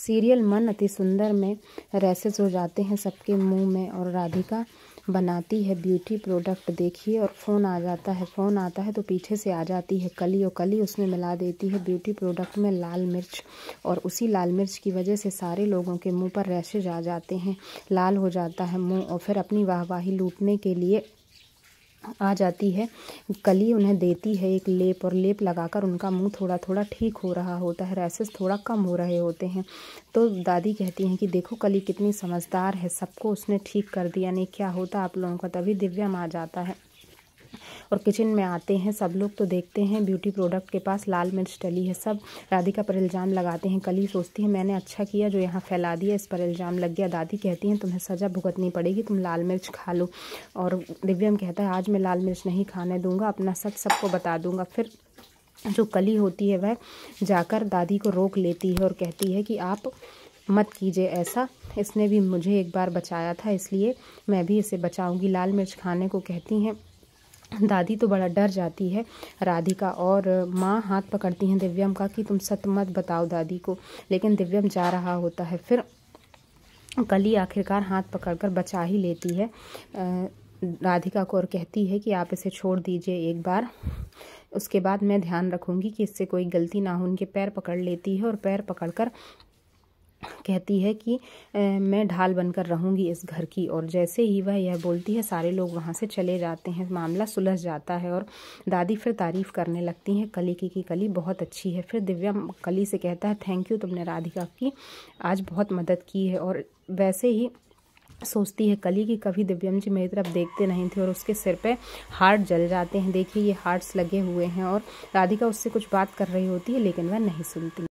serial मन अति सुंदर में रैसेस हो जाते हैं सबके मुंह में और राधिका बनाती है ब्यूटी प्रोडक्ट देखिए और फ़ोन आ जाता है फ़ोन आता है तो पीछे से आ जाती है कली और कली उसमें मिला देती है ब्यूटी प्रोडक्ट में लाल मिर्च और उसी लाल मिर्च की वजह से सारे लोगों के मुंह पर रैशेज आ जाते हैं लाल हो जाता है मुंह और फिर अपनी वाहवाही लूटने के लिए आ जाती है कली उन्हें देती है एक लेप और लेप लगाकर उनका मुंह थोड़ा थोड़ा ठीक हो रहा होता है रैसेस थोड़ा कम हो रहे होते हैं तो दादी कहती हैं कि देखो कली कितनी समझदार है सबको उसने ठीक कर दिया नहीं क्या होता आप लोगों का तभी दिव्यम आ जाता है और किचन में आते हैं सब लोग तो देखते हैं ब्यूटी प्रोडक्ट के पास लाल मिर्च डली है सब राधिका पर इल्ज़ाम लगाते हैं कली सोचती है मैंने अच्छा किया जो यहाँ फैला दिया इस पर इल्ज़ाम लग गया दादी कहती हैं तुम्हें सज़ा भुगतनी पड़ेगी तुम लाल मिर्च खा लो और दिव्यम कहता है आज मैं लाल मिर्च नहीं खाने दूंगा अपना सच सबको बता दूँगा फिर जो कली होती है वह जाकर दादी को रोक लेती है और कहती है कि आप मत कीजिए ऐसा इसने भी मुझे एक बार बचाया था इसलिए मैं भी इसे बचाऊंगी लाल मिर्च खाने को कहती हैं दादी तो बड़ा डर जाती है राधिका और माँ हाथ पकड़ती हैं दिव्यम का कि तुम सत मत बताओ दादी को लेकिन दिव्यम जा रहा होता है फिर कली आखिरकार हाथ पकड़कर बचा ही लेती है राधिका को और कहती है कि आप इसे छोड़ दीजिए एक बार उसके बाद मैं ध्यान रखूंगी कि इससे कोई गलती ना हो उनके पैर पकड़ लेती है और पैर पकड़कर कहती है कि मैं ढाल बनकर रहूंगी इस घर की और जैसे ही वह यह बोलती है सारे लोग वहाँ से चले जाते हैं मामला सुलझ जाता है और दादी फिर तारीफ़ करने लगती हैं कली की कि कली बहुत अच्छी है फिर दिव्या कली से कहता है थैंक यू तुमने राधिका की आज बहुत मदद की है और वैसे ही सोचती है कली कि कभी दिव्यम जी मेरी तरफ देखते नहीं थे और उसके सिर पे हार्ट जल जाते हैं देखिए ये हार्ट्स लगे हुए हैं और राधिका उससे कुछ बात कर रही होती है लेकिन वह नहीं सुनती